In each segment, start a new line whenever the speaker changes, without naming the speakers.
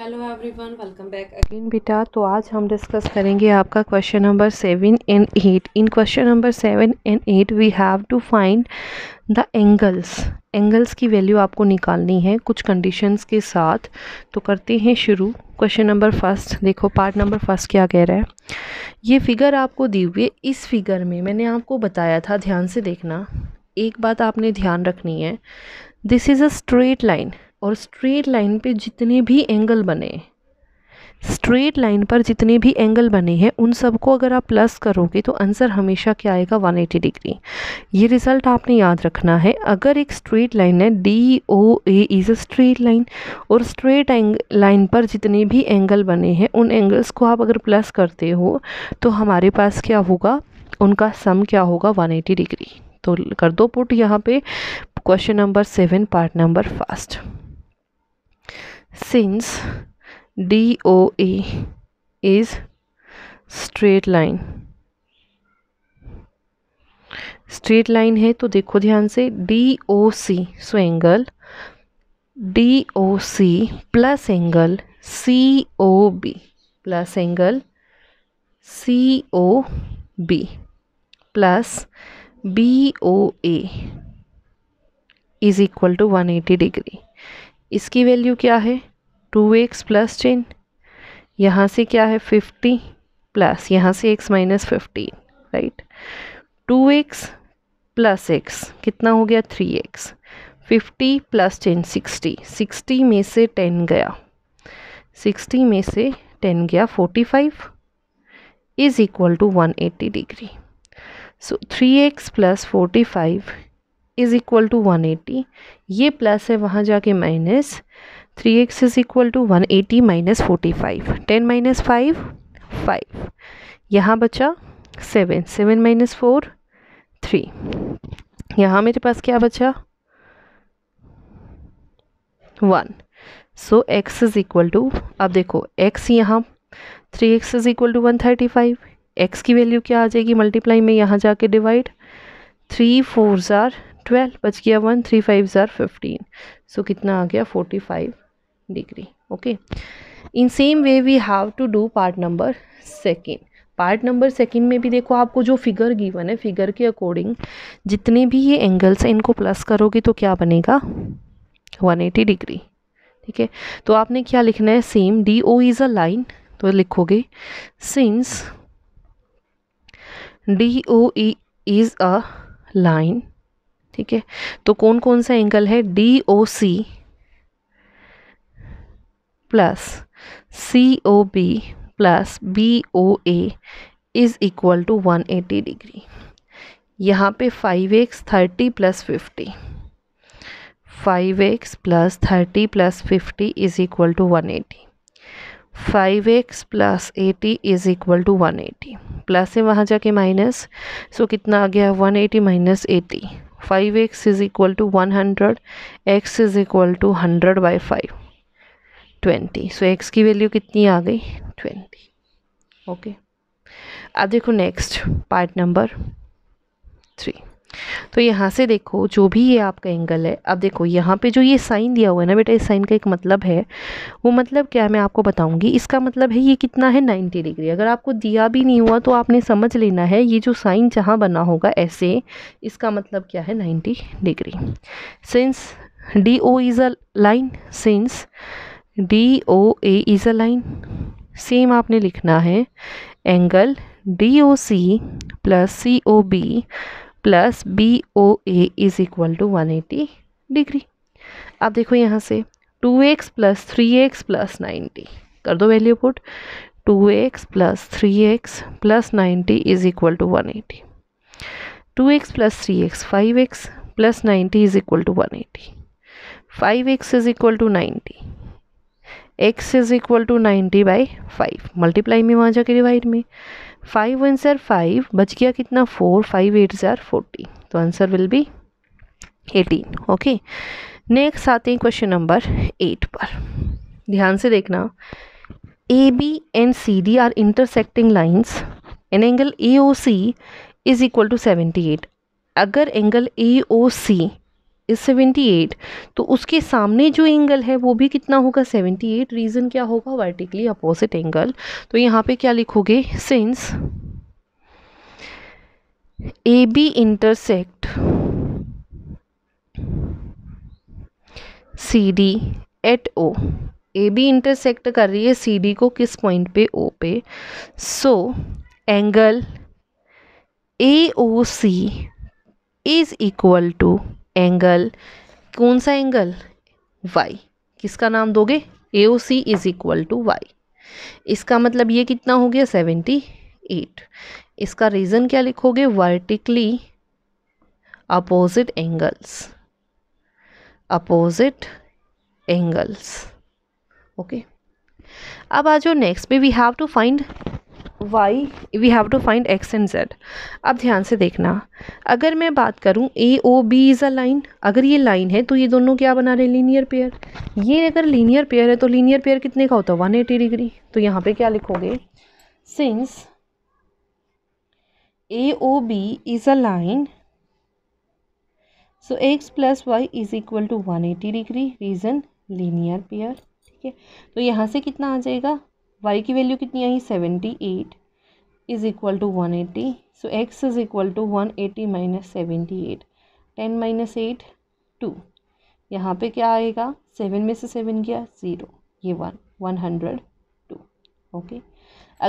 hello everyone welcome back again बेटा तो आज हम डिस्कस करेंगे आपका question number seven and eight in question number seven and eight we have to find the angles angles की value आपको निकालनी है कुछ कंडीशंस के साथ तो करते हैं शुरू क्वेश्चन नंबर फर्स्ट देखो पार्ट नंबर फर्स्ट क्या कह रहा है ये फिगर आपको दी हुई है इस फिगर में मैंने आपको बताया था ध्यान से देखना एक बात आपने ध्यान रखनी है this is a straight line और स्ट्रेट लाइन पे जितने भी एंगल बने स्ट्रेट लाइन पर जितने भी एंगल बने हैं उन सबको अगर आप प्लस करोगे तो आंसर हमेशा क्या आएगा 180 डिग्री ये रिज़ल्ट आपने याद रखना है अगर एक स्ट्रेट लाइन है D O A is a straight line और स्ट्रेट लाइन पर जितने भी एंगल बने हैं उन एंगल्स को आप अगर प्लस करते हो तो हमारे पास क्या होगा उनका सम क्या होगा वन डिग्री तो कर दो पुट यहाँ पे question number seven part number first since DOA is straight line straight line है तो देखो ध्यान से D O C so angle D O C plus angle C O B plus angle C O B plus B O A is equal to one eighty degree इसकी value क्या है to x plus ten यहाँ से क्या है fifty plus यहाँ से x minus fifteen right two x plus x कितना हो गया three x fifty plus ten sixty sixty में से टेन गया सिक्सटी में से टेन गया forty five is equal to one eighty degree so three x plus forty five is equal to one eighty ये प्लस है वहाँ जाके minus three x is equal to one eighty minus forty five ten minus five five यहाँ बचा seven seven minus four three यहाँ मेरे पास क्या बचा one so x is equal to अब देखो एक्स यहाँ three x is equal to one thirty five x की वैल्यू क्या आ जाएगी मल्टीप्लाई में यहाँ जाके divide three four are twelve बच गया one three five are fifteen so कितना आ गया forty five degree okay in same way we have to do part number second part number second में भी देखो आपको जो फिगर गिवन है फिगर के अकॉर्डिंग जितने भी ये एंगल्स हैं इनको प्लस करोगे तो क्या बनेगा 180 डिग्री ठीक है तो आपने क्या लिखना है same D O is a line तो लिखोगे since D O is a line ठीक है तो कौन कौन सा एंगल है D O C plus C O B plus B O A is equal to one eighty degree यहाँ पे five x thirty plus fifty five x plus thirty plus fifty is equal to one eighty five x plus eighty is equal to one eighty plus है वहाँ जाके minus so कितना आ गया one eighty minus eighty five x is equal to one hundred x is equal to hundred by five twenty so x की value कितनी आ गई ट्वेंटी ओके अब देखो नेक्स्ट पार्ट नंबर थ्री तो यहाँ से देखो जो भी ये आपका एंगल है अब देखो यहाँ पे जो ये साइन दिया हुआ है ना बेटा इस साइन का एक मतलब है वो मतलब क्या है मैं आपको बताऊँगी इसका मतलब है ये कितना है नाइन्टी डिग्री अगर आपको दिया भी नहीं हुआ तो आपने समझ लेना है ये जो साइन जहाँ बना होगा ऐसे इसका मतलब क्या है ninety degree since D O is a line since D O A is a line same आपने लिखना है angle D O C plus C O B plus B O A is equal to one eighty degree अब देखो यहाँ से two x plus three x plus ninety कर दो value put two x plus three x plus ninety is equal to one eighty two x plus three x five x plus ninety is equal to one eighty five x is equal to ninety x is equal to ninety by five multiply में वहाँ जाके divide में five one sir five बच गया कितना four five eight sir forty तो answer will be eighteen okay next आते हैं क्वेश्चन नंबर एट पर ध्यान से देखना A B and C D are intersecting lines an angle A O C is equal to seventy eight अगर angle A O C is seventy eight तो उसके सामने जो एंगल है वो भी कितना होगा सेवेंटी एट रीज़न क्या होगा वर्टिकली अपोजिट एंगल तो यहाँ पे क्या लिखोगे since A B intersect C D at O A B intersect कर रही है सी डी को किस पॉइंट पे ओ पे so angle A O C is equal to angle कौन सा एंगल वाई किसका नाम दोगे A O C is equal to Y इसका मतलब ये कितना हो गया सेवेंटी एट इसका रीज़न क्या लिखोगे vertically opposite angles opposite angles okay अब आ जाओ नेक्स्ट पे we have to find y we have to find x and z अब ध्यान से देखना अगर मैं बात करूँ A O B is a line अगर ये लाइन है तो ये दोनों क्या बना रहे हैं लीनियर पेयर ये अगर लीनियर पेयर है तो लीनियर पेयर कितने का होता है वन एटी डिग्री तो यहाँ पे क्या लिखोगे since A O B is a line so x plus y is equal to one eighty degree reason linear pair ठीक है तो यहाँ से कितना आ जाएगा वाई की वैल्यू कितनी आई seventy eight is equal to one eighty so x is equal to one eighty minus seventy eight ten minus eight two यहाँ पे क्या आएगा सेवन में से सेवन गया ज़ीरो ये one one hundred two okay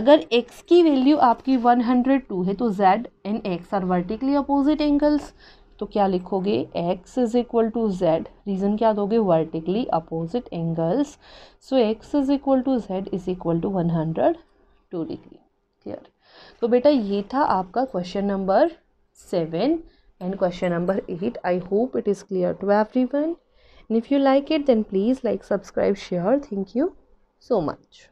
अगर x की वैल्यू आपकी वन हंड्रेड टू है तो z and x are vertically opposite angles तो क्या लिखोगे x is equal to z reason क्या दोगे vertically opposite angles so x is equal to z is equal to one hundred two degree clear तो बेटा ये था आपका question number seven and question number eight I hope it is clear to every one if you like it then please like subscribe share thank you so much